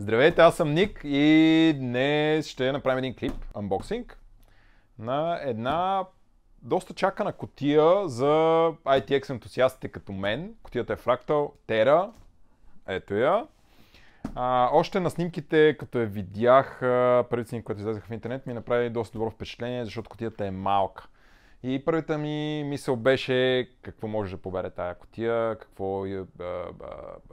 Здравейте, аз съм Ник и днес ще направим един клип, анбоксинг, на една доста чакана котия за ITX ентусиастите като мен. Котията е Fractal Terra. Ето я. А, още на снимките, като я видях, първи снимки, които излезах в интернет, ми направи доста добро впечатление, защото котията е малка. И първата ми мисъл беше какво може да побере тая котия, какво а, е, а, е, е,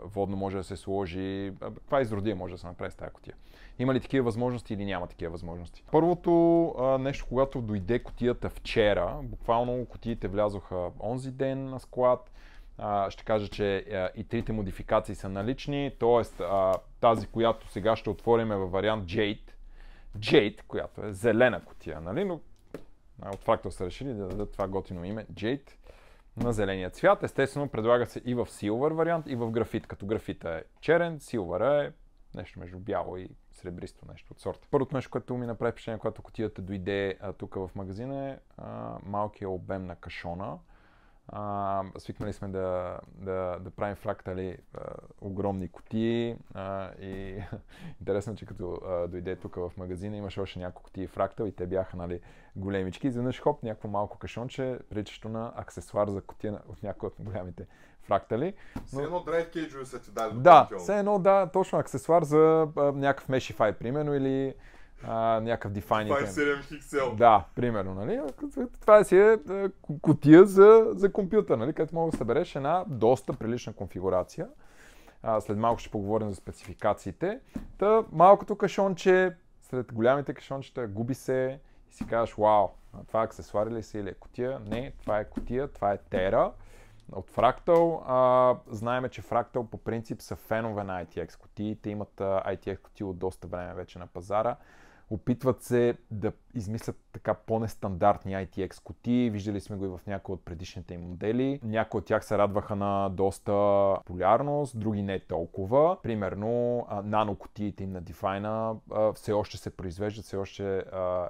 водно може да се сложи, а, каква изродия може да се направи с тая котия. Има ли такива възможности или няма такива възможности? Първото а, нещо, когато дойде котията вчера, буквално котиите влязоха онзи ден на склад, а, ще кажа, че а, и трите модификации са налични, т.е. тази, която сега ще отворим е във вариант Jade, Jade, която е зелена котия, нали? но от Fractal са решили да дадат това готино име Jade на зеления цвят. Естествено, предлага се и в Silver вариант, и в графит. Като графита е черен, Silver е нещо между бяло и сребристо нещо от сорта. Първото нещо, което ми направи впечатление, когато котията дойде тук в магазина е малкият обем на кашона. А, свикнали сме да, да, да правим фрактали а, огромни кутии а, и интересно, че като а, дойде тук в магазина имаше още няколко кутии фрактал и те бяха нали, големички. Изведнъж хоп, някакво малко кашонче, приличащо на аксесуар за кутия от някои от голямите фрактали. Нали? Но... Все едно драйв кейджове са ти дали. Да, все едно, да, точно аксесуар за а, някакъв Meshify, примерно, или а, някакъв defining. 27 хиксел. Да, примерно. Нали? Това си е, е котия за, за компютър, нали? където мога да събереш една доста прилична конфигурация. А, след малко ще поговорим за спецификациите. Та, малкото кашонче, след голямите кашончета, губи се и си казваш, вау, това е аксесуари ли си или е котия? Не, това е котия, това е тера от Fractal. А, знаеме, че Fractal по принцип са фенове на ITX котиите. Имат ITX коти от доста време вече на пазара. Опитват се да измислят така по-нестандартни ITX кутии. Виждали сме го и в някои от предишните им модели. Някои от тях се радваха на доста популярност, други не толкова. Примерно, нано котиите им на Define все още се произвеждат, все още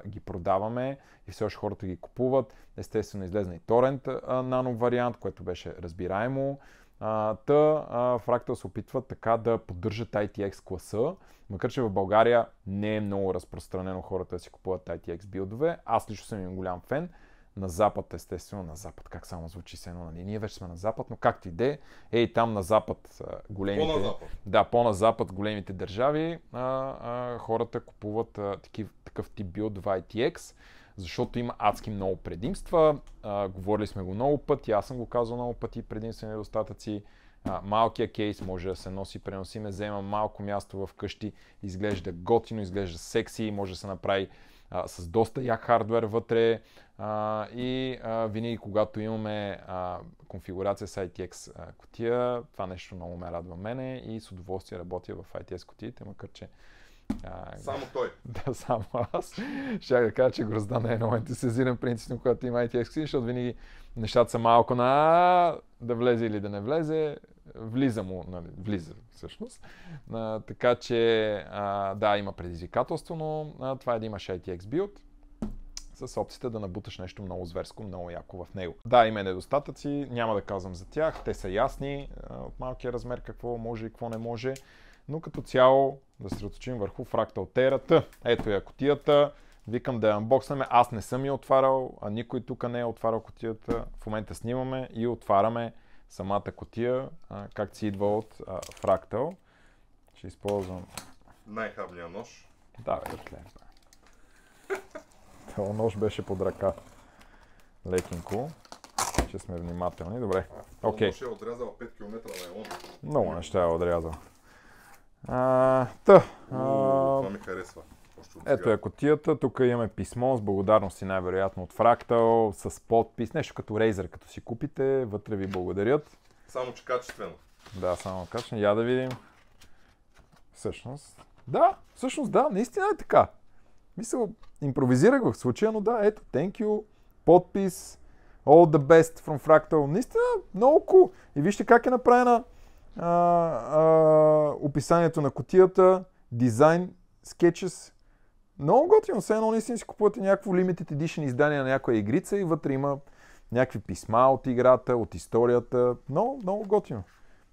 ги продаваме и все още хората ги купуват. Естествено, излезна и торент нано вариант, което беше разбираемо. А, та а, Fractal се опитва така да поддържат ITX класа, макар че в България не е много разпространено хората да си купуват ITX билдове. Аз лично съм им голям фен. На запад, естествено, на запад, как само звучи се едно, нали? Ние вече сме на запад, но както и де, ей там на запад големите... по запад Да, по-на запад големите държави а, а, хората купуват а, такив, такъв тип билд в ITX защото има адски много предимства. А, говорили сме го много пъти, аз съм го казал много пъти, и недостатъци. А, малкия кейс може да се носи преносиме, взема малко място в къщи, изглежда готино, изглежда секси, може да се направи а, с доста як хардвер вътре а, и а, винаги когато имаме а, конфигурация с ITX котия, това нещо много ме радва мене и с удоволствие работя в ITX котиите, макар че а, само той. Да, само аз. Ще да кажа, че грозда на едно ентусиазиран принципно, когато има ITXC, защото винаги нещата са малко на да влезе или да не влезе. Влиза му, нали, влиза всъщност. А, така че, а, да, има предизвикателство, но а, това е да имаш ITX билд с опцията да набуташ нещо много зверско, много яко в него. Да, има недостатъци, няма да казвам за тях, те са ясни от малкия размер какво може и какво не може но като цяло да се отточим върху фракталтерата. Ето я котията. Викам да я анбокснаме. Аз не съм я отварял, а никой тук не е отварял котията. В момента снимаме и отваряме самата котия, как си идва от а, фрактал. Ще използвам... най хабния нож. Да, бе, да Този нож беше под ръка. Лекинко. Ще сме внимателни. Добре. Окей. Okay. е отрязал 5 км на елон. Много неща е отрязал. А, та, а... Това ми харесва. Ето е котията. Тук имаме писмо с благодарности най-вероятно от Фрактал, с подпис, нещо като Razer, като си купите. Вътре ви благодарят. Само, че качествено. Да, само качествено. Я да видим. Всъщност, да, всъщност да, наистина е така. Мисля, импровизирах в случая, но да, ето, thank you, подпис, all the best from Fractal. Наистина, много cool. И вижте как е направена а, а, описанието на котията, дизайн, скетчес. Много готино, все едно наистина си купувате някакво limited edition издание на някоя игрица и вътре има някакви писма от играта, от историята. Много, много готино.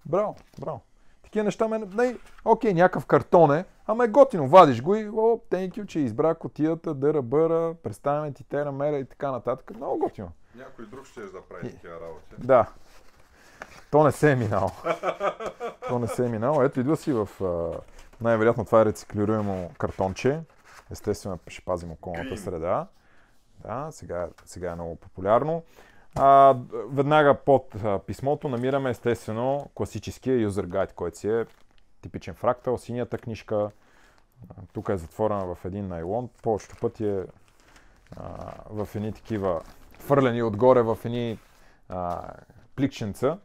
Браво, браво. Такива неща ме... Окей, окей, някакъв картон е, ама е готино. Вадиш го и, о, thank че избра котията, бъра, представяме ти тера, мера и така нататък. Много готино. Някой друг ще е заправи такива работи. Да, то не се е минало. То не се е минало. Ето, идва си в... Най-вероятно това е рециклируемо картонче. Естествено, ще пазим околната среда. Да, сега, сега е много популярно. А, веднага под писмото намираме естествено класическия юзер гайд, който си е типичен фрактал, синята книжка. тук е затворена в един найлон. Повечето пъти е а, в едни такива фърлени отгоре в едни а, пликченца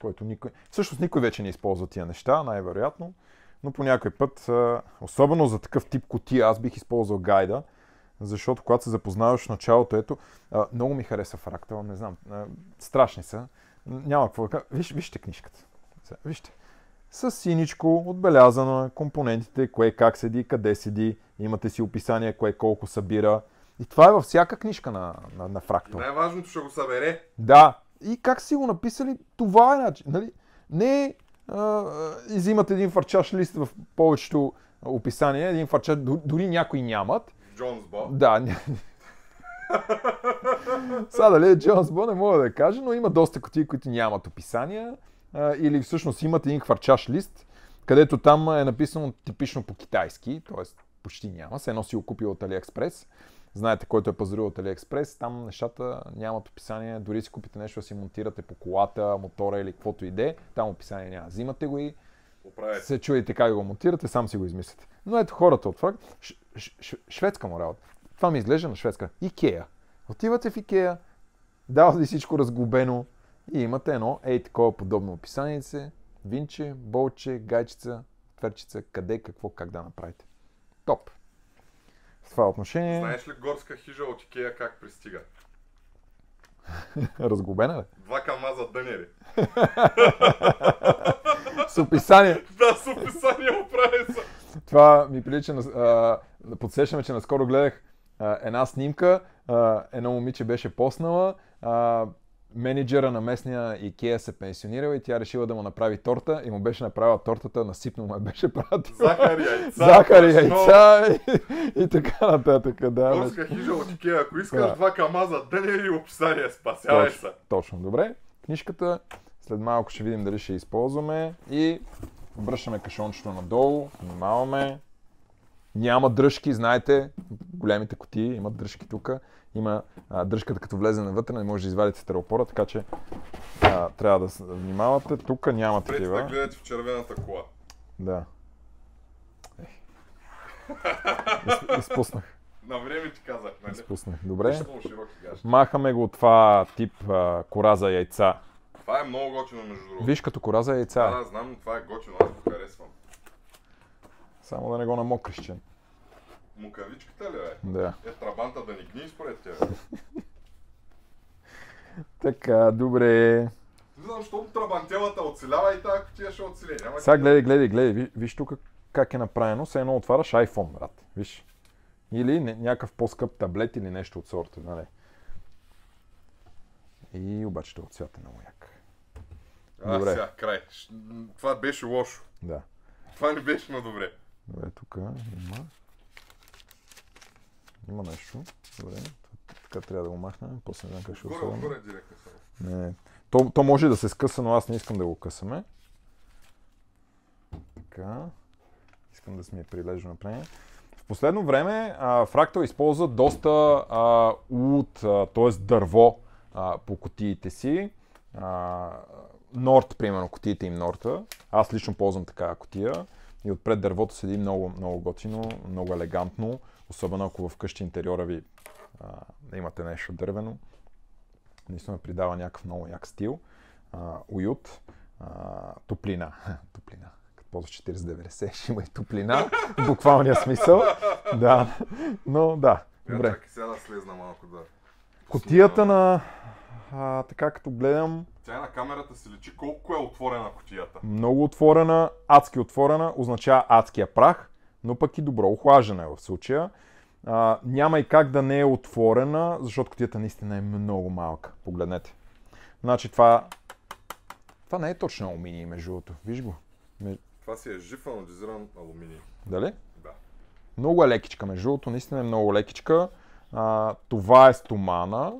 който никой... Всъщност никой вече не използва тия неща, най-вероятно, но по някой път, особено за такъв тип котия, аз бих използвал гайда, защото когато се запознаваш в началото, ето, много ми хареса фрактал, не знам, страшни са, няма какво да Виж, вижте книжката. Вижте. С синичко, отбелязано е компонентите, кое как седи, къде седи, имате си описание, кое колко събира. И това е във всяка книжка на, на, на фрактал. Най-важното ще го събере. Да, и как си го написали, това е начин. Нали? Не е, изимат един фарчаш лист в повечето описания, един фарчаш, дори някои нямат. Джонс Бо. Да. Сега дали е Джонс Бо, не мога да кажа, но има доста кутии, които нямат описания. А, или всъщност имат един хвърчаш лист, където там е написано типично по китайски, т.е. почти няма, се едно си го купил от AliExpress. Знаете, който е пазарил от AliExpress, там нещата нямат описание, дори си купите нещо да си монтирате по колата, мотора или каквото иде, там описание няма. Взимате го и Поправете. се чудите как го монтирате, сам си го измислите. Но ето хората от факт, ш- ш- ш- шведска му работа. Това ми изглежда на шведска. Икея. Отивате в Икея, давате всичко разглобено и имате едно ей такова подобно описанице, винче, болче, гайчица, тверчица, къде, какво, как да направите. Топ! това отношение. Знаеш ли горска хижа от Икея как пристига? Разглобена ли? Два камаза дънери. с описание. да, с описание оправи се. Това ми прилича на... Подсещаме, че наскоро гледах а, една снимка, а, едно момиче беше поснала, а, менеджера на местния Икея се пенсионирал и тя решила да му направи торта и му беше направила тортата, насипно му я беше пратила. Захар и яйца. Захар и яйца и, и, така нататък. Да, Турска хижа от Икея. Ако искаш да. два камаза, дали и описание, спасявай точно, се. Точно, добре. Книжката, след малко ще видим дали ще използваме и връщаме кашончето надолу, внимаваме. Няма дръжки, знаете, големите котии имат дръжки тук. Има а, дръжката като влезе навътре, не може да извадите стереопора, така че а, трябва да внимавате. Тук няма Спрете такива. да гледате в червената кола. Да. Ех. Изпуснах. На време ти казах, нали? Изпуснах. Добре. Махаме го от това тип а, кора за яйца. Това е много готино, между другото. Виж като кора за яйца. Да, да, знам, но това е готино, аз го харесвам. Само да не го намокриш, че. Мукавичката ли бе? Да. Е, трабанта да ни гни според тебе. така, добре. Знам, щом трабантелата оцелява и тази кутия ще оцеле. Няма Сега гледай, гледай, гледай. Виж, виж тук как е направено. Все едно отваряш iPhone, брат. Виж. Или някакъв по-скъп таблет или нещо от сорта, нали? И обаче това цвят е много як. А, добре. сега, край. Това беше лошо. Да. Това не беше на добре. Добре, тук има. Има нещо. Добре. Така трябва да го махнем. После не знам как ще го слагам. Горе, директно Не. То, то може да се скъса, но аз не искам да го късаме. Така. Искам да сме прилежно направени. В последно време а, Фрактал използва доста а, лут, т.е. дърво а, по котиите си. А, Норт, примерно, котиите им Норта. Аз лично ползвам такава котия. И отпред дървото седи много, много готино, много елегантно, особено ако вкъщи интериора ви а, имате нещо дървено. Наистина придава някакъв много як стил, а, уют, а, топлина. топлина. Като ползваш 490 ще има и топлина, в буквалния смисъл. да, но да. Добре. Чакай сега да слезна малко да... Котията на а, така като гледам... Тя на камерата се лечи колко е отворена котията. Много отворена, адски отворена, означава адския прах, но пък и добро охлаждане в случая. А, няма и как да не е отворена, защото котията наистина е много малка. Погледнете. Значи това... Това не е точно алуминий, между другото. Виж го. Това си е жив анодизиран алуминий. Дали? Да. Много е лекичка, между другото. Наистина е много лекичка. А, това е стомана.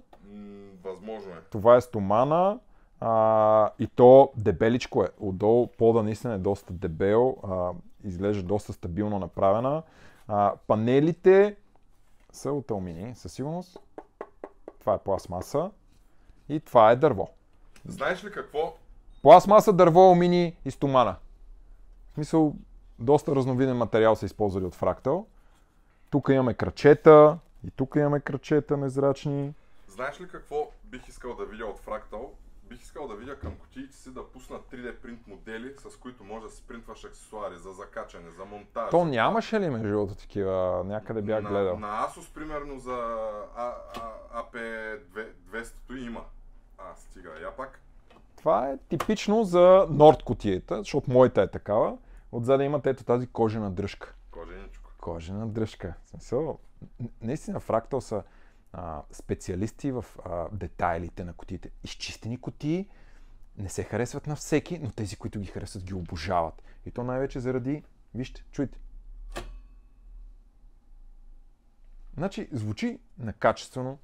Възможно е. Това е стомана. А, и то дебеличко е. Отдолу пода наистина е доста дебел. А, изглежда доста стабилно направена. А, панелите са от алмини със сигурност. Това е пластмаса. И това е дърво. Знаеш ли какво? Пластмаса, дърво, алмини и стомана. В смисъл, доста разновиден материал са използвали от фрактал. Тук имаме крачета, и тук имаме крачета незрачни. Знаеш ли какво бих искал да видя от Fractal? Бих искал да видя към кутиите си да пусна 3D принт модели, с които може да спринтваш аксесуари за закачане, за монтаж. То нямаше ли между другото такива? Някъде бях гледал. На Asus, примерно, за AP200 има. А, стига, я пак. Това е типично за Nord кутията, защото моята е такава. Отзад имате ето тази кожена дръжка. Коженичко. Кожена дръжка. В смисъл, наистина фрактал са а, специалисти в а, детайлите на котиите. Изчистени котии не се харесват на всеки, но тези, които ги харесват, ги обожават. И то най-вече заради, вижте, чуйте. Значи, звучи на качествено,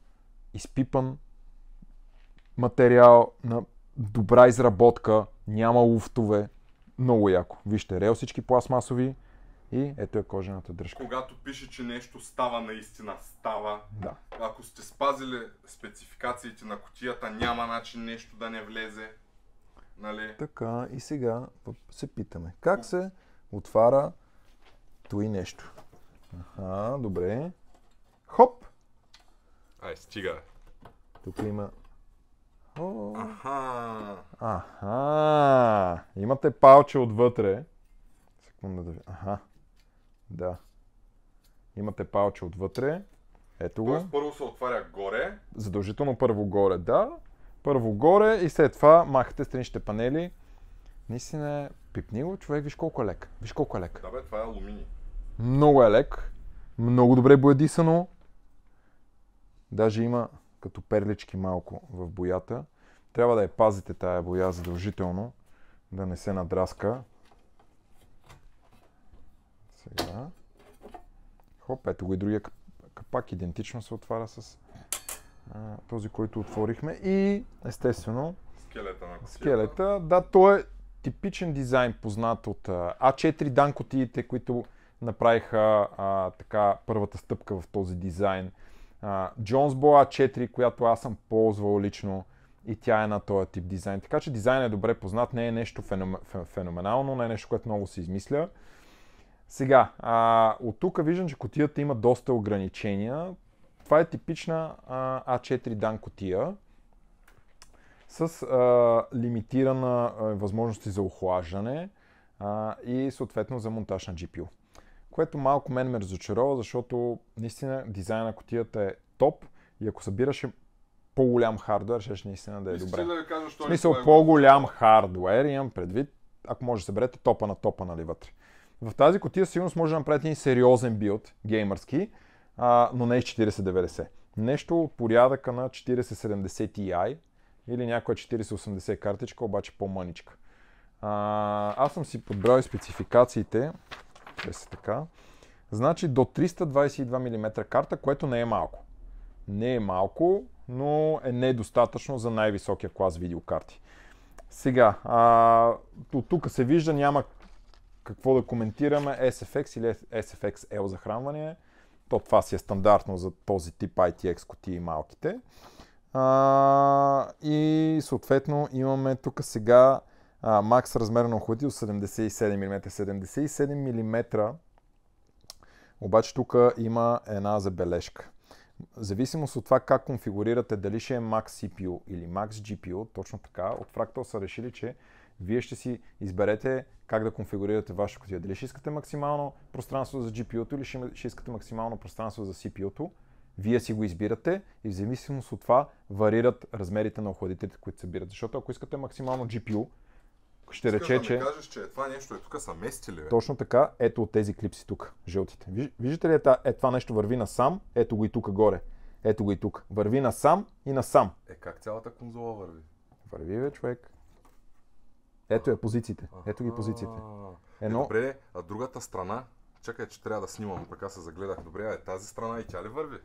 изпипан материал, на добра изработка, няма луфтове. Много яко. Вижте, рел всички пластмасови, и ето е кожената дръжка. Когато пише, че нещо става наистина, става. Да. Ако сте спазили спецификациите на котията, няма начин нещо да не влезе. Нали? Така, и сега се питаме. Как се отваря той нещо? Аха, добре. Хоп! Ай, стига. Тук има... О, аха! Аха! Имате палче отвътре. Секунда да ви... Аха. Да. Имате палче отвътре. Ето го. Тоест първо се отваря горе. Задължително първо горе, да. Първо горе и след това махате страничните панели. Наистина е го, човек, виж колко е лек. Виж колко е лек. Да бе, това е алумини. Много е лек. Много добре боядисано. Даже има като перлички малко в боята. Трябва да я пазите тая боя задължително, да не се надраска. Сега. Хоп, ето го и другия капак идентично се отваря с а, този, който отворихме. И естествено. Скелета на кутията. Скелета. Да, той е типичен дизайн, познат от А4 данкотиите, които направиха а, така първата стъпка в този дизайн. Джонс Бо А4, която аз съм ползвал лично и тя е на този тип дизайн. Така че дизайн е добре познат, не е нещо феномен, феноменално, не е нещо, което много се измисля. Сега, а, от тук виждам, че котията има доста ограничения. Това е типична а, А4 дан котия с а, лимитирана а, възможности за охлаждане а, и съответно за монтаж на GPU. Което малко мен ме разочарова, защото наистина дизайна на котията е топ и ако събираше по-голям хардвер, ще наистина да е добре. Да кажа, що в смисъл, е по-голям хардвер, имам предвид, ако може да съберете топа на топа, нали вътре. В тази котия сигурност може да направите един сериозен билд, геймърски, а, но не с 4090. Нещо от порядъка на 4070 Ti или някоя 4080 картичка, обаче по-мъничка. А, аз съм си подбрал и спецификациите. Те така. Значи до 322 мм карта, което не е малко. Не е малко, но е недостатъчно за най-високия клас видеокарти. Сега, а, от тук се вижда, няма какво да коментираме, SFX или SFXL захранване. То това си е стандартно за този тип ITX кутии малките. А, и съответно имаме тук сега а, макс размер на охладител 77 мм. 77 мм обаче тук има една забележка. В зависимост от това как конфигурирате, дали ще е Max CPU или Max GPU, точно така, от Fractal са решили, че вие ще си изберете как да конфигурирате вашата котия. Дали ще искате максимално пространство за GPU-то или ще, искате максимално пространство за CPU-то. Вие си го избирате и в зависимост от това варират размерите на охладителите, които събират. Защото ако искате максимално GPU, ще Искаш рече, да че... кажеш, че това нещо е тук са местили, бе. Точно така, ето от тези клипси тук, жълтите. виждате ли, е, е, това нещо върви насам, ето го и тук горе. Ето го и тук. Върви насам и насам. Е, как цялата конзола върви? Върви, бе, човек. Ето е позициите. Ето ги позициите. Едно... Е, добре, а другата страна, чакай, че трябва да снимам, така се загледах. Добре, а е тази страна и тя ли върви?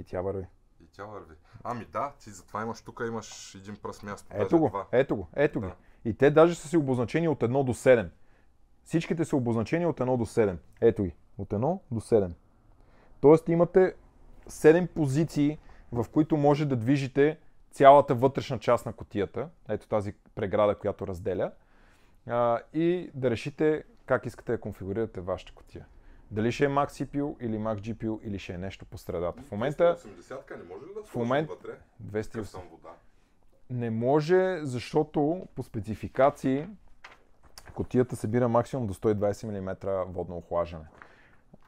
И тя върви. И тя върви. Ами да, ти затова имаш тук, имаш един пръст място. Ето го, това. ето го, ето да. ги. И те даже са си обозначени от 1 до 7. Всичките са обозначени от 1 до 7. Ето ги, от 1 до 7. Тоест имате 7 позиции, в които може да движите цялата вътрешна част на котията, ето тази преграда, която разделя, а, и да решите как искате да конфигурирате вашата котия. Дали ще е Max CPU или Max GPU или ще е нещо по средата. В момента... 280-ка не може ли да в момент... вътре? 280. вода. Не може, защото по спецификации котията събира максимум до 120 мм водно охлаждане.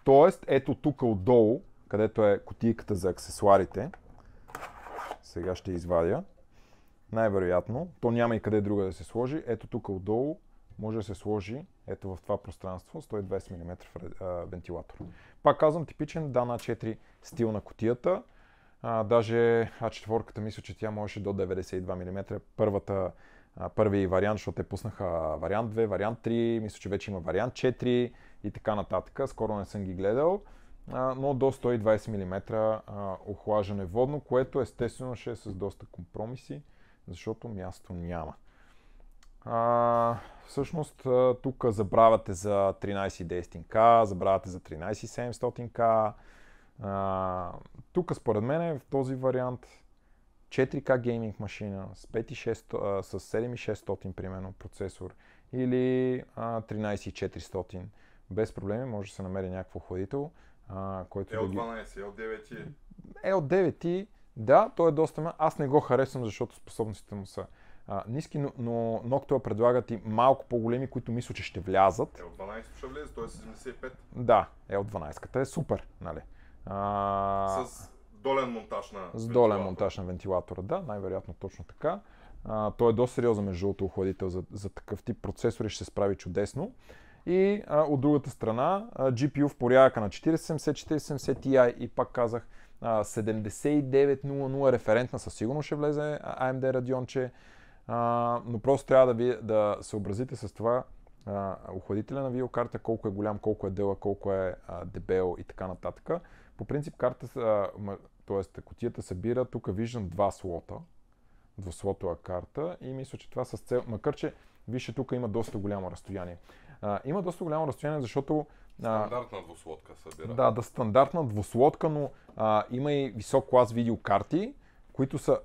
Тоест, ето тук отдолу, където е котийката за аксесуарите, сега ще извадя. Най-вероятно, то няма и къде друга да се сложи. Ето тук отдолу може да се сложи ето в това пространство 120 мм вентилатор. Пак казвам, типичен Дана 4 стил на котията. А, даже А4-ката мисля, че тя можеше до 92 мм. Първата, а, първи вариант, защото те пуснаха вариант 2, вариант 3, мисля, че вече има вариант 4 и така нататък. Скоро не съм ги гледал но до 120 мм охлаждане водно, което естествено ще е с доста компромиси, защото място няма. А, всъщност тук забравяте за 13.10K, забравяте за 13.700K. Тук според мен е в този вариант 4K гейминг машина с, 5 600, с 7600 примерно процесор или 13400. Без проблеми може да се намери някакво охладител. А, който L12, L9. L9, да, той е доста ма. Аз не го харесвам, защото способностите му са а, ниски, но, но Noctua предлагат и малко по-големи, които мисля, че ще влязат. L12 ще влезе, той е 75. Да, L12-ката е супер, нали? А... С долен монтаж на С долен монтаж на вентилатора, да, най-вероятно точно така. А, той е доста сериозен между охладител за, за такъв тип процесори, ще се справи чудесно. И а, от другата страна а, GPU в порядъка на 4070, 4070 Ti и пак казах а, 7900 референтна със сигурност ще влезе AMD че, А, но просто трябва да, ви, да съобразите с това а, охладителя на видеокарта, колко е голям, колко е дълъг, колко е а, дебел и така нататък. По принцип карта, т.е. котията събира, тук виждам два слота, двуслотова карта и мисля, че това с цел, макар че вижте тук има доста голямо разстояние. А, има доста голямо разстояние, защото Стандартна двуслотка събира. Да, да, стандартна двуслотка, но а, има и висок клас видеокарти, които са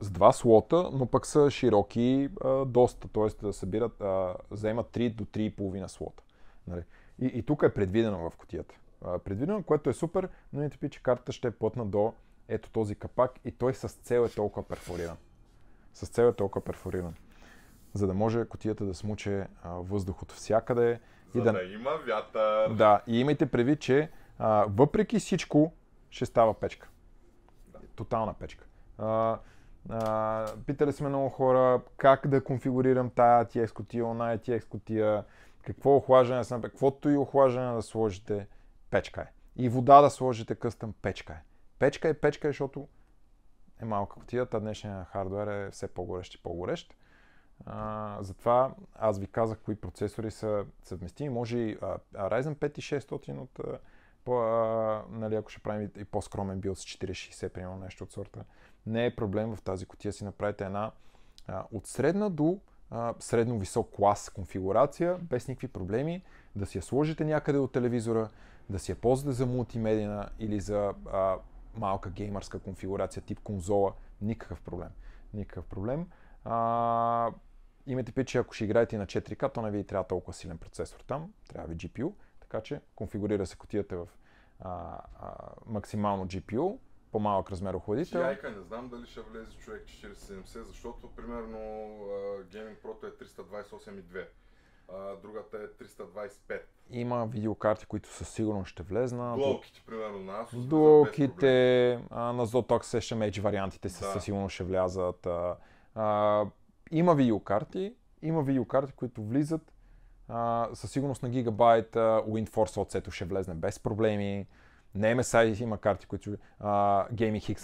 с два слота, но пък са широки а, доста, т.е. да събират, а, заемат 3 до 3,5 слота. Нали? И, и тук е предвидено в котията. А, предвидено, което е супер, но не типи, че картата ще е плътна до ето този капак и той с цел е толкова перфориран. С цел е толкова перфориран за да може котията да смуче а, въздух от всякъде. За и да... да има вятър. Да, и имайте предвид, че а, въпреки всичко ще става печка. Да. Тотална печка. А, а, питали сме много хора как да конфигурирам тая TX котия, оная TX котия, какво охлаждане, съм, каквото и охлаждане да сложите, печка е. И вода да сложите къстъм, печка е. Печка е печка, е, защото е малка котията, днешния хардвер е все по-горещ и по-горещ. А, затова аз ви казах кои процесори са съвместими. Може и а, Ryzen 5 и 600 от... А, по, а, нали, ако ще правим и по-скромен бил с 460, примерно нещо от сорта, не е проблем в тази котия си направите една а, от средна до а, средно-висок клас конфигурация, без никакви проблеми, да си я сложите някъде от телевизора, да си я ползвате за мултимедийна или за а, малка геймърска конфигурация, тип конзола, никакъв проблем. Никакъв проблем. А, имате пи, че ако ще играете на 4К, то не ви трябва толкова силен процесор там, трябва ви GPU, така че конфигурира се котията в а, а, максимално GPU, по-малък размер охладител. ика не знам дали ще влезе човек 470, защото примерно Gaming Pro е 328,2, а, другата е 325. Има видеокарти, които със сигурност ще влезна. Дуалките, примерно на Asus. Дуалките, на Zotox Session Edge вариантите да. със сигурност ще влязат. А, има видеокарти, има видеокарти, които влизат а, със сигурност на Гигабайта, Windforce WindForce сето ще влезне без проблеми. На MSI има карти, които а, Gaming Hix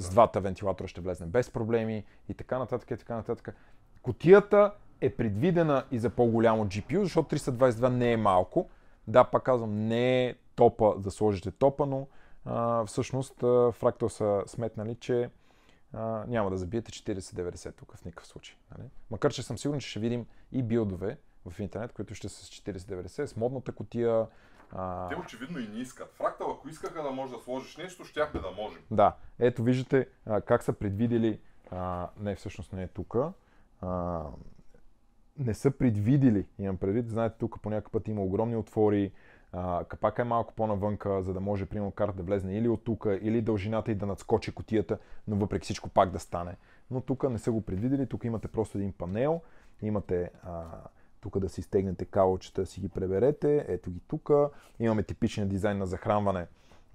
с двата вентилатора ще влезне без проблеми и така нататък и така нататък. Котията е предвидена и за по-голямо GPU, защото 322 не е малко. Да, пак казвам, не е топа да сложите топа, но а, всъщност а, Fractal са сметнали, че а, няма да забиете 40-90 тук в никакъв случай. Нали? Макар, че съм сигурен, че ще видим и билдове в интернет, които ще са с 40-90, с модната котия. А... Те очевидно и не искат. Фрактал, ако искаха да може да сложиш нещо, щяхме да можем. Да, ето виждате а, как са предвидели, а, не всъщност не е тук, не са предвидели имам предвид, знаете, тук по някакъв път има огромни отвори, а, капака е малко по-навънка, за да може, примерно, карта да влезне или от тук, или дължината и да надскочи котията, но въпреки всичко пак да стане. Но тук не са го предвидели, тук имате просто един панел, имате тук да си стегнете калчета, си ги преберете, ето ги тук. Имаме типичния дизайн на захранване,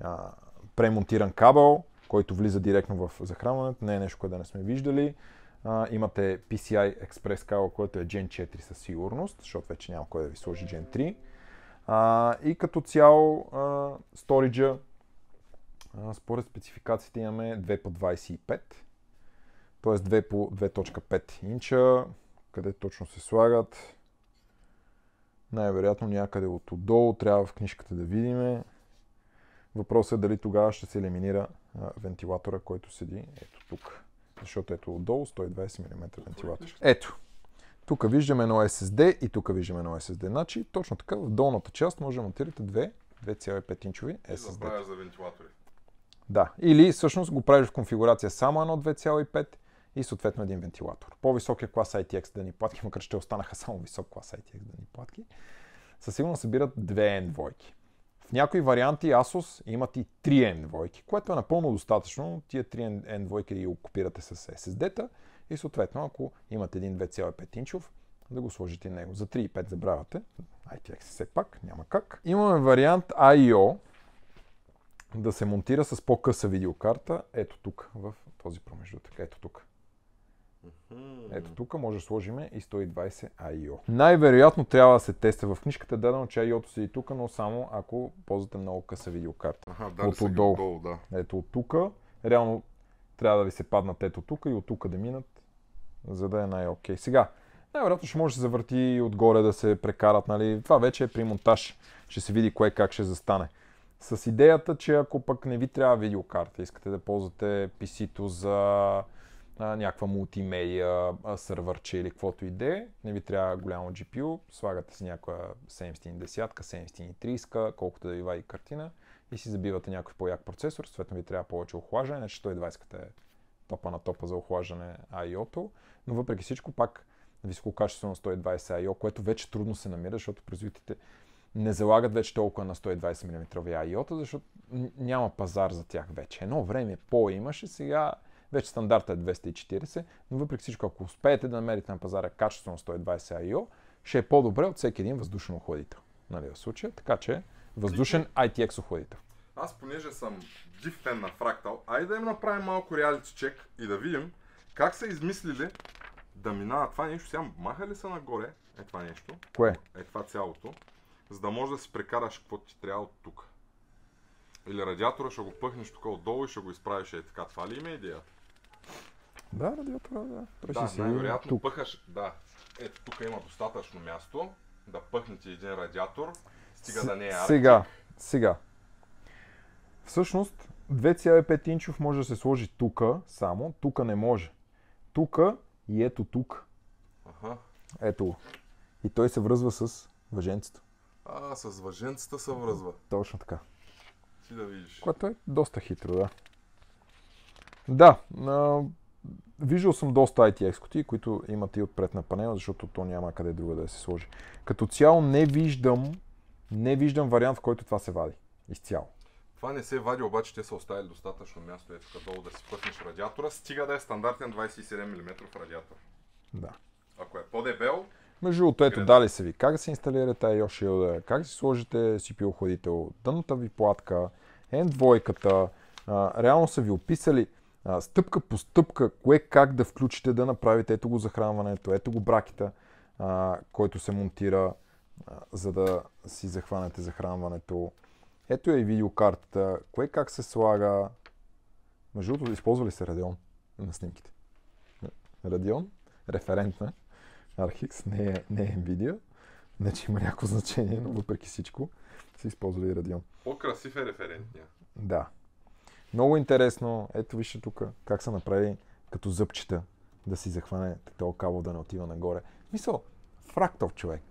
а, премонтиран кабел, който влиза директно в захранването, не е нещо, което да не сме виждали. А, имате PCI Express кабел, който е Gen 4 със сигурност, защото вече няма кой да ви сложи Gen 3. А, и като цяло сториджа според спецификациите имаме 2 по 25 т.е. 2 по 2.5 инча, къде точно се слагат. Най-вероятно някъде от отдолу трябва в книжката да видиме. Въпросът е дали тогава ще се елиминира а, вентилатора, който седи ето тук. Защото ето отдолу 120 мм вентилатор. Ето, тук виждаме едно SSD и тук виждаме едно SSD. Значи точно така в долната част може да монтирате две 2,5 инчови SSD. И за вентилатори. Да, или всъщност го правиш в конфигурация само едно 2,5 и съответно един вентилатор. По-високия е клас ITX да ни платки, макар ще останаха само висок клас ITX да ни платки, със сигурност събират две n двойки. В някои варианти Asus имат и 3 n двойки, което е напълно достатъчно. Тия 3 n двойки ги окупирате с SSD-та и съответно, ако имате един 2,5 инчов, да го сложите него. За 3,5 забравяте. ITX е все пак, няма как. Имаме вариант IO да се монтира с по-къса видеокарта. Ето тук, в този промеждутък. Ето тук. Ето тук може да сложим и 120 IO. Най-вероятно трябва да се тества в книжката, дадено, че IO-то седи тук, но само ако ползвате много къса видеокарта. Аха, да, от отдолу. да. Ето от тук, реално трябва да ви се паднат ето тук и от тук да минат за да е най-окей. Сега, най-вероятно ще може да се завърти отгоре да се прекарат, нали? Това вече е при монтаж. Ще се види кое как ще застане. С идеята, че ако пък не ви трябва видеокарта, искате да ползвате PC-то за а, някаква мултимедия, сървърче или каквото и да е, не ви трябва голямо GPU, слагате си някаква 710, 730, колкото да ви вади картина и си забивате някакъв по-як процесор, съответно ви трябва повече охлаждане, иначе 120-ката е топа на топа за охлаждане IO-то, но въпреки всичко пак висококачествено 120 IO, което вече трудно се намира, защото производителите не залагат вече толкова на 120 мм IO, защото няма пазар за тях вече. Едно време по-имаше, сега вече стандарта е 240, но въпреки всичко, ако успеете да намерите на пазара качество на 120 IO, ще е по-добре от всеки един въздушен охладител. Нали, в случая, така че въздушен ITX охладител. Аз понеже съм див фен на Фрактал, айде да им направим малко реалити чек и да видим как са измислили да минава това нещо. Сега маха ли са нагоре е това нещо? Кое? Е това цялото, за да можеш да си прекараш какво ти трябва от тук. Или радиатора ще го пъхнеш тук отдолу и ще го изправиш е така. Това ли има е идеята? Да, радиатора, да. Треши да, най-вероятно пъхаш, да. Ето тук има достатъчно място да пъхнете един радиатор, стига С- да не е арктик. Сега, сега. Всъщност 2,5 инчов може да се сложи тука само, тука не може. Тука и ето тук. Ага. Ето го. И той се връзва с въженцето. А, с въженцата се връзва. Точно така. Ти да видиш. Което е доста хитро, да. Да, а, виждал съм доста ITX кутии, които имат и отпред на панела, защото то няма къде друга да се сложи. Като цяло не виждам, не виждам вариант, в който това се вади. Изцяло. Това не се вади, обаче те са оставили достатъчно място ето тук долу да си пъхнеш радиатора, стига да е стандартен 27 мм радиатор. Да. Ако е по-дебел, между другото, ето, дали се ви как да се инсталира тази Yoshield, как да си сложите CPU охладител, дъното ви платка, N2-ката, реално са ви описали а, стъпка по стъпка, кое как да включите да направите, ето го захранването, ето го бракета, а, който се монтира, а, за да си захванете захранването. Ето е и видеокартата. Кое как се слага? Между другото, използвали се Радион на снимките. Радион, референтна. Архикс не е, не е Nvidia. Не, значи че има някакво значение, но въпреки всичко се използва и Радион. По-красив е референтния. Да. Много интересно. Ето вижте тук как са направили като зъбчета да си захване този кабел да не отива нагоре. Мисъл, фрактов човек.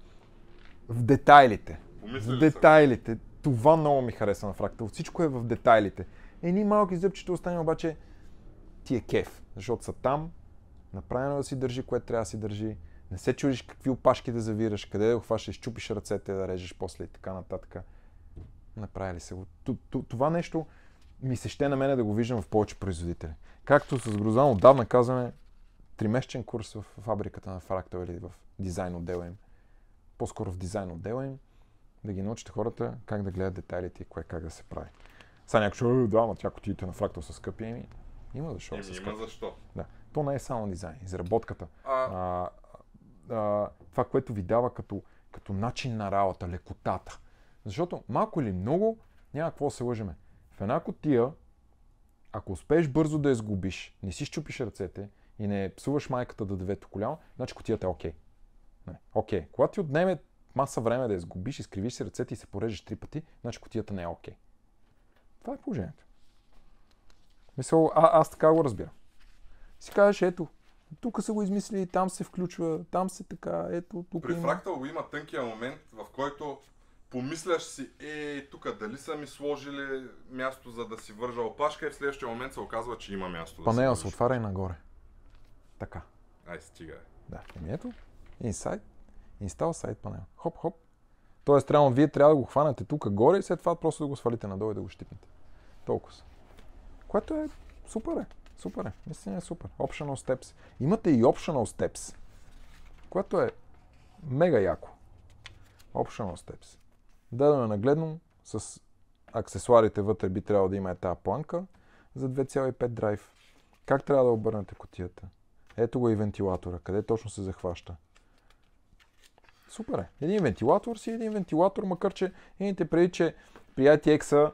В детайлите. Помисли в детайлите. Са това много ми хареса на фрактал. Всичко е в детайлите. Едни малки зъбчета остане обаче ти е кеф, защото са там, направено е да си държи, което трябва да си държи. Не се чудиш какви опашки да завираш, къде да го хващаш, чупиш ръцете, да режеш после и така нататък. Направили се го. Това нещо ми се ще на мене да го виждам в повече производители. Както с Грозан отдавна казваме, тримесечен курс в фабриката на Фрактал или в дизайн отдела им. По-скоро в дизайн отдела им да ги научите хората как да гледат детайлите и кое как да се прави. Сега някой ще «Е, да, ама тя котиите на фрактал са скъпи. ами има защо. Еми, има защо. Да. То не е само дизайн, изработката. А... А, а, това, което ви дава като, като начин на работа, лекотата. Защото малко или много, няма какво се лъжеме. В една котия, ако успееш бързо да я сгубиш, не си щупиш ръцете и не псуваш майката до девето коляно, значи котията е окей. Okay. Окей. Okay. Когато ти отнеме маса време да изгубиш, изкривиш си ръцете и се порежеш три пъти, значи котията не е окей. Okay. Това е положението. Мисъл, а, аз така го разбирам. Си кажеш, ето, тук са го измислили, там се включва, там се така, ето, тук При има... фрактал го има тънкия момент, в който помисляш си, е, тук дали са ми сложили място за да си вържа опашка и в следващия момент се оказва, че има място. Панела да се отваря и нагоре. Така. Ай, стига. Е. Да, ето. Инсайт. Install Site Panel. Хоп-хоп. Тоест, трябва вие трябва да го хванете тук горе и след това просто да го свалите надолу и да го щипнете. Толкова. Което е супер е. Супер е. Наистина е супер. Optional Steps. Имате и Optional Steps. Което е мега яко. Optional Steps. Дадено е нагледно с аксесуарите вътре би трябвало да има е тази планка за 2,5 драйв. Как трябва да обърнете котията? Ето го и вентилатора. Къде точно се захваща? Супер е. Един вентилатор си, един вентилатор, макар че едните преди, че при itx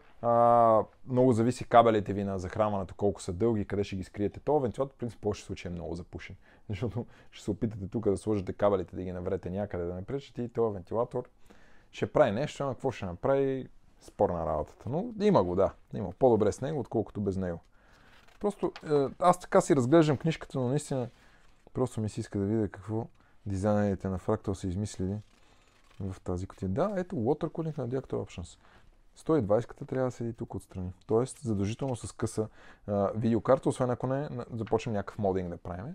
много зависи кабелите ви на захранването, колко са дълги, къде ще ги скриете. То вентилатор, в принцип, в повече случай е много запушен. Защото ще се опитате тук да сложите кабелите, да ги наврете някъде, да не пречете и този вентилатор ще прави нещо, на какво ще направи спорна работата. Но има го, да. Има по-добре с него, отколкото без него. Просто е, аз така си разглеждам книжката, но наистина просто ми се иска да видя какво, дизайнерите на Fractal са измислили в тази кутия. Да, ето Water Cooling на Diacto Options. 120-ката трябва да седи тук отстрани. Тоест, задължително с къса а, видеокарта, освен ако не започнем някакъв модинг да правим,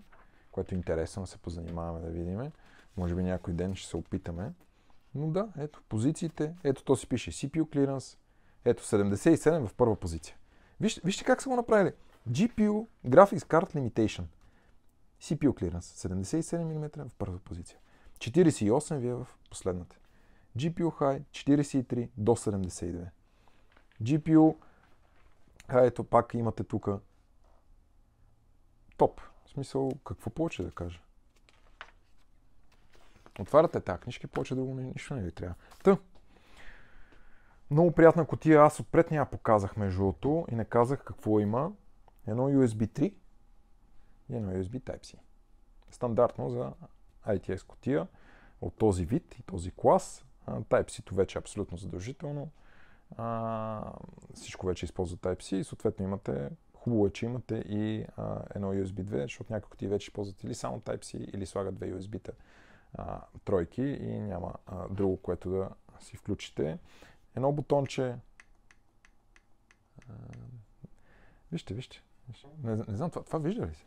което е интересно да се позанимаваме, да видим. Може би някой ден ще се опитаме. Но да, ето позициите. Ето то си пише CPU clearance. Ето 77 в първа позиция. вижте как са го направили. GPU Graphics Card Limitation. CPU клиренс 77 мм в първа позиция. 48 ви е в последната. GPU High 43 до 72. GPU High, ето пак имате тук топ. В смисъл, какво повече да кажа? Отваряте тази книжки, повече друго нищо не ви трябва. Та, много приятна котия. Аз отпред няма показах между и не казах какво има. Едно USB 3 и едно USB Type-C. Стандартно за ITS котия от този вид и този клас. Type-C-то вече е абсолютно задължително. А, всичко вече използва Type-C и съответно имате Хубаво е, че имате и а, едно USB 2, защото някои ти вече ползват или само Type-C, или слагат две USB-та а, тройки и няма а, друго, което да си включите. Едно бутонче. А, вижте, вижте. вижте. Не, не знам, това, това вижда ли се?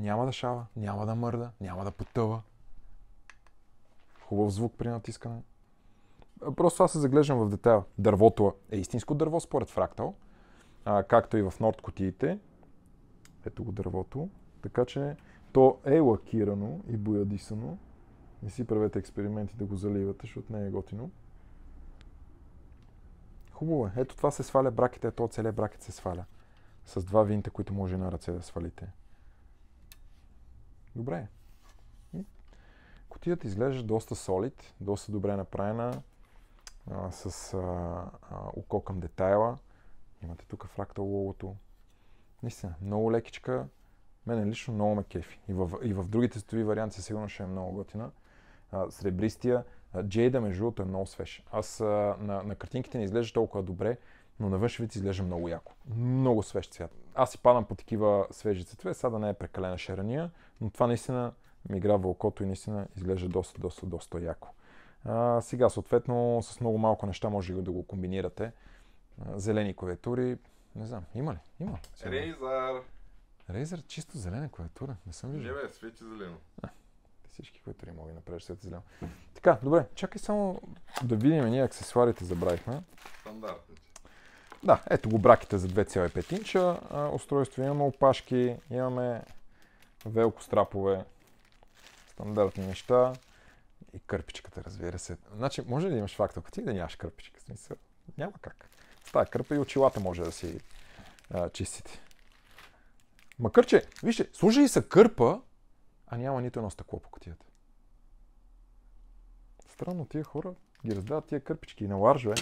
няма да шава, няма да мърда, няма да потъва. Хубав звук при натискане. Просто аз се заглеждам в детайл. Дървото е истинско дърво според фрактал, а, както и в норд котиите. Ето го дървото. Така че то е лакирано и боядисано. Не си правете експерименти да го заливате, защото не е готино. Хубаво е. Ето това се сваля бракета, ето целият бракет се сваля. С два винта, които може на ръце да свалите. Добре. Котията изглежда доста солид, доста добре направена, а, с око към детайла. Имате тук фрактал логото. Наистина, много лекичка. Мене лично много ме кефи. И в, и в другите стови варианти сигурно ще е много готина. А, сребристия. Джейда, между другото, е много свеж. Аз а, на, на картинките не изглежда толкова добре, но на външен вид изглежда много яко. Много свеж цвят аз си падам по такива свежи цветове, сега да не е прекалена шерания, но това наистина ми игра в окото и наистина изглежда доста, доста, доста яко. А, сега, съответно, с много малко неща може да го комбинирате. А, зелени клавиатури, не знам, има ли? Има. Рейзър! Рейзър, чисто зелена клавиатура, не съм виждал. Не, бе, свети зелено. А, всички клавиатури мога да направиш свети зелено. Така, добре, чакай само да видим, ние аксесуарите забравихме. Стандартните. Да, ето го браките за 2,5 инча устройство. Имаме опашки, имаме велко страпове, стандартни неща и кърпичката, разбира се. Значи, може ли да имаш факта, ако ти да нямаш кърпичка? Смисъл, няма как. С тази кърпа и очилата може да си а, чистите. Макар, че, вижте, служи и са кърпа, а няма нито едно стъкло по кутията. Странно, тия хора ги раздават тия кърпички и на е.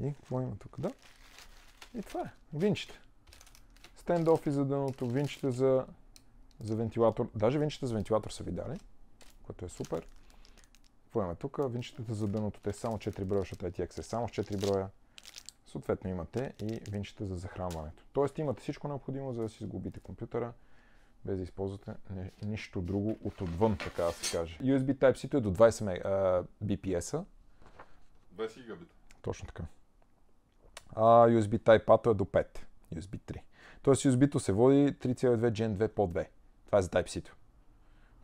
И какво има тук? Да. И това е. винчите. Стендофи за дъното, винчета за, за вентилатор. Даже винчета за вентилатор са ви дали, което е супер. Какво има тук? Винчетата за дъното. Те са само 4 броя, защото ITX е само с 4 броя. Съответно имате и винчета за захранването. Тоест имате всичко необходимо, за да си сгубите компютъра, без да използвате ни, нищо друго от отвън, така да се каже. USB Type-C е до 20 uh, BPS-а. 20 гигабита. Точно така а USB Type-A е до 5, USB 3. Тоест USB-то се води 3.2 Gen 2 по 2. Това е за Type-C-то.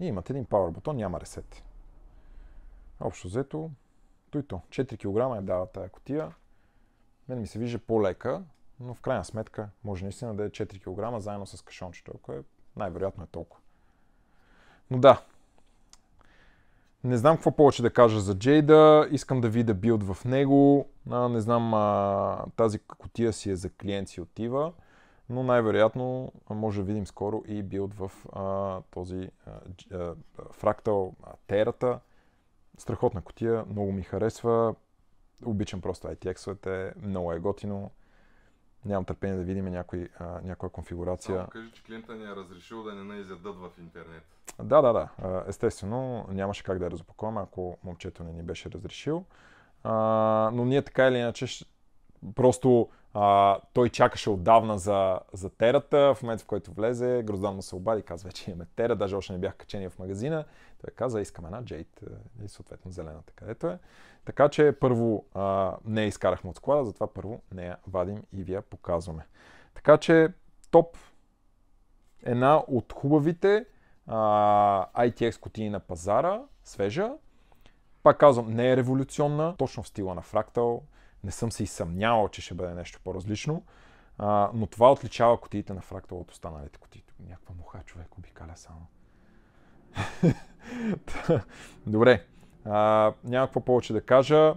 И имате един power бутон, няма ресет. Общо взето, то. 4 кг е дава тая котия. Мен ми се вижда по-лека, но в крайна сметка може наистина да е 4 кг заедно с кашончето, ако е най-вероятно е толкова. Но да, не знам какво повече да кажа за Джейда. Искам да видя билд в него. А, не знам, а, тази котия си е за клиент си отива. Но най-вероятно може да видим скоро и билд в а, този а, фрактал а, терата. Страхотна котия, много ми харесва. Обичам просто ITX-овете, много е готино нямам търпение да видим някой, а, някоя конфигурация. Само кажи, че клиента ни е разрешил да не на изядат в интернет. Да, да, да. Естествено, нямаше как да я разопаковаме, ако момчето не ни беше разрешил. А, но ние така или иначе просто а, той чакаше отдавна за, за терата. В момента, в който влезе, Гроздан му се обади, каза, вече имаме тера, даже още не бях качени в магазина. Той каза, искам една джейт и съответно зелената, където е. Така че първо а, не изкарахме от склада, затова първо не я вадим и ви я показваме. Така че топ една от хубавите а, ITX кутии на пазара, свежа. Пак казвам, не е революционна, точно в стила на фрактал. Не съм се и съмнявал, че ще бъде нещо по-различно. А, но това отличава котиите на фрактал от останалите котии. Някаква муха човек обикаля само. Добре. А, няма какво повече да кажа.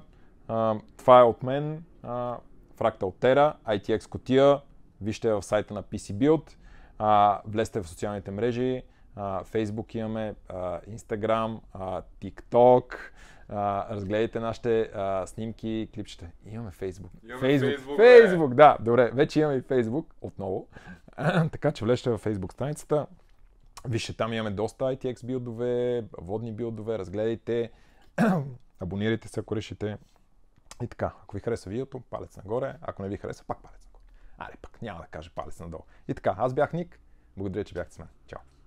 А, това е от мен. А, Fractal Terra, ITX котия. Вижте в сайта на PC Build. А, влезте в социалните мрежи. А, Facebook имаме, а, Instagram, а, TikTok. А, разгледайте нашите а, снимки, клипчета. Имаме Facebook. Имаме Facebook. Facebook, Facebook да, добре. Вече имаме и Facebook отново. така че влезте в Facebook страницата. Вижте, там имаме доста ITX билдове, водни билдове, разгледайте. Абонирайте се, ако решите. И така, ако ви хареса видеото, палец нагоре. Ако не ви хареса, пак палец нагоре. Аре, пък няма да кажа палец надолу. И така, аз бях Ник. Благодаря, че бяхте с мен. Чао!